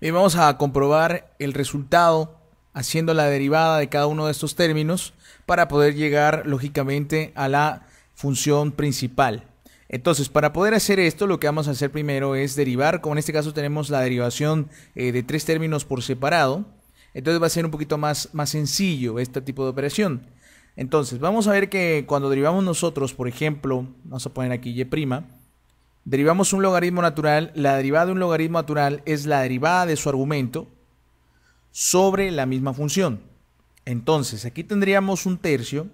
Bien, vamos a comprobar el resultado haciendo la derivada de cada uno de estos términos para poder llegar lógicamente a la función principal. Entonces, para poder hacer esto, lo que vamos a hacer primero es derivar, como en este caso tenemos la derivación eh, de tres términos por separado, entonces va a ser un poquito más, más sencillo este tipo de operación. Entonces, vamos a ver que cuando derivamos nosotros, por ejemplo, vamos a poner aquí y', Derivamos un logaritmo natural. La derivada de un logaritmo natural es la derivada de su argumento sobre la misma función. Entonces, aquí tendríamos un tercio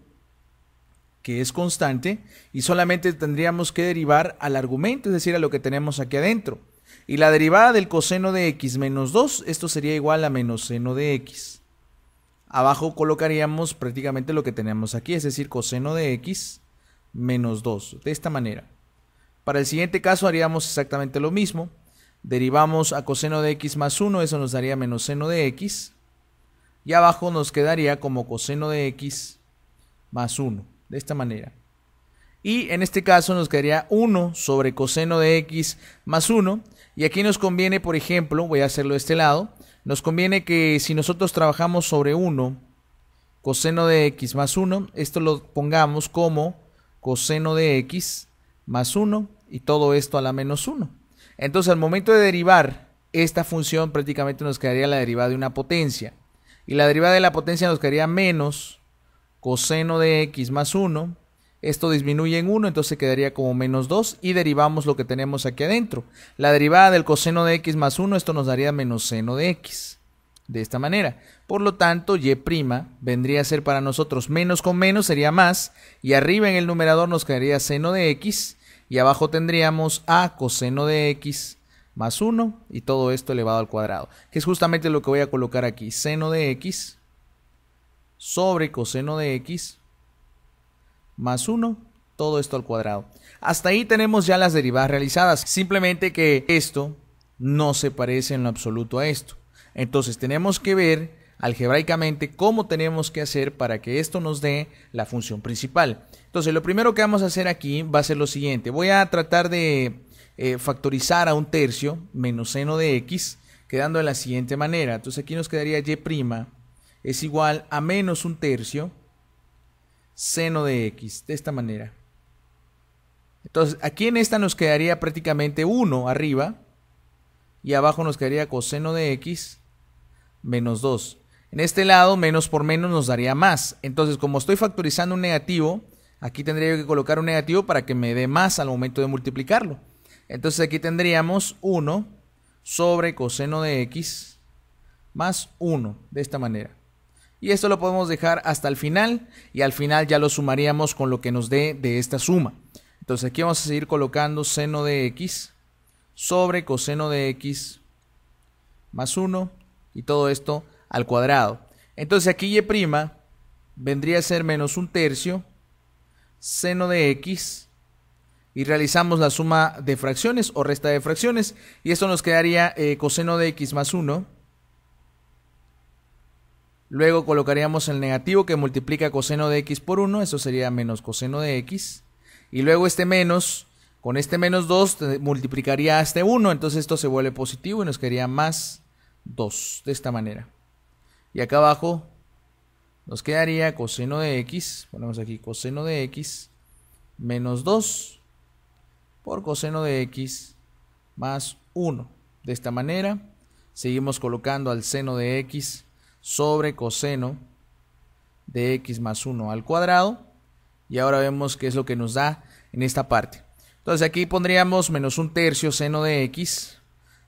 que es constante y solamente tendríamos que derivar al argumento, es decir, a lo que tenemos aquí adentro. Y la derivada del coseno de x menos 2, esto sería igual a menos seno de x. Abajo colocaríamos prácticamente lo que tenemos aquí, es decir, coseno de x menos 2, de esta manera. Para el siguiente caso haríamos exactamente lo mismo. Derivamos a coseno de x más 1, eso nos daría menos seno de x. Y abajo nos quedaría como coseno de x más 1, de esta manera. Y en este caso nos quedaría 1 sobre coseno de x más 1. Y aquí nos conviene, por ejemplo, voy a hacerlo de este lado, nos conviene que si nosotros trabajamos sobre 1, coseno de x más 1, esto lo pongamos como coseno de x más 1 y todo esto a la menos 1. Entonces al momento de derivar esta función prácticamente nos quedaría la derivada de una potencia. Y la derivada de la potencia nos quedaría menos coseno de x más 1. Esto disminuye en 1, entonces quedaría como menos 2 y derivamos lo que tenemos aquí adentro. La derivada del coseno de x más 1, esto nos daría menos seno de x. De esta manera. Por lo tanto, y' vendría a ser para nosotros menos con menos sería más y arriba en el numerador nos quedaría seno de x y abajo tendríamos a coseno de x más 1 y todo esto elevado al cuadrado, que es justamente lo que voy a colocar aquí, seno de x sobre coseno de x más 1, todo esto al cuadrado. Hasta ahí tenemos ya las derivadas realizadas, simplemente que esto no se parece en lo absoluto a esto. Entonces tenemos que ver algebraicamente cómo tenemos que hacer para que esto nos dé la función principal. Entonces, lo primero que vamos a hacer aquí va a ser lo siguiente. Voy a tratar de eh, factorizar a un tercio menos seno de x, quedando de la siguiente manera. Entonces, aquí nos quedaría y' es igual a menos un tercio seno de x, de esta manera. Entonces, aquí en esta nos quedaría prácticamente 1 arriba y abajo nos quedaría coseno de x menos 2. En este lado, menos por menos nos daría más. Entonces, como estoy factorizando un negativo, Aquí tendría yo que colocar un negativo para que me dé más al momento de multiplicarlo. Entonces aquí tendríamos 1 sobre coseno de x más 1 de esta manera. Y esto lo podemos dejar hasta el final y al final ya lo sumaríamos con lo que nos dé de esta suma. Entonces aquí vamos a seguir colocando seno de x sobre coseno de x más 1 y todo esto al cuadrado. Entonces aquí y' vendría a ser menos un tercio seno de x y realizamos la suma de fracciones o resta de fracciones y esto nos quedaría eh, coseno de x más 1. Luego colocaríamos el negativo que multiplica coseno de x por 1, eso sería menos coseno de x. Y luego este menos, con este menos 2 multiplicaría este 1, entonces esto se vuelve positivo y nos quedaría más 2 de esta manera. Y acá abajo nos quedaría coseno de x, ponemos aquí coseno de x menos 2 por coseno de x más 1. De esta manera, seguimos colocando al seno de x sobre coseno de x más 1 al cuadrado. Y ahora vemos qué es lo que nos da en esta parte. Entonces aquí pondríamos menos un tercio seno de x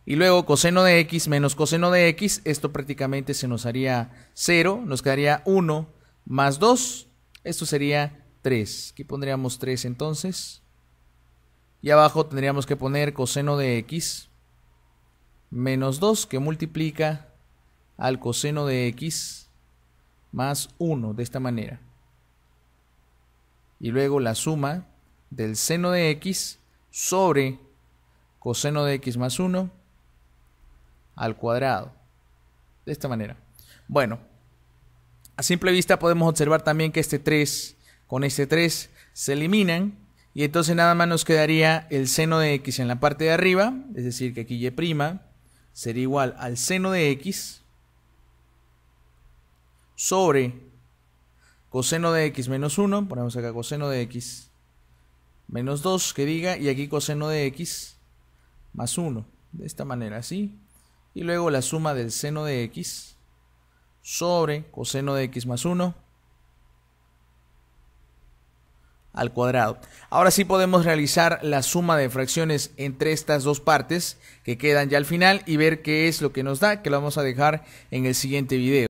y luego coseno de x menos coseno de x, esto prácticamente se nos haría 0, nos quedaría 1 más 2, esto sería 3. Aquí pondríamos 3 entonces. Y abajo tendríamos que poner coseno de x menos 2 que multiplica al coseno de x más 1 de esta manera. Y luego la suma del seno de x sobre coseno de x más 1 al cuadrado. De esta manera. Bueno, a simple vista podemos observar también que este 3 con este 3 se eliminan y entonces nada más nos quedaría el seno de x en la parte de arriba, es decir, que aquí y' sería igual al seno de x sobre coseno de x menos 1, ponemos acá coseno de x menos 2 que diga, y aquí coseno de x más 1, de esta manera, así y luego la suma del seno de x sobre coseno de x más 1 al cuadrado. Ahora sí podemos realizar la suma de fracciones entre estas dos partes que quedan ya al final y ver qué es lo que nos da, que lo vamos a dejar en el siguiente video.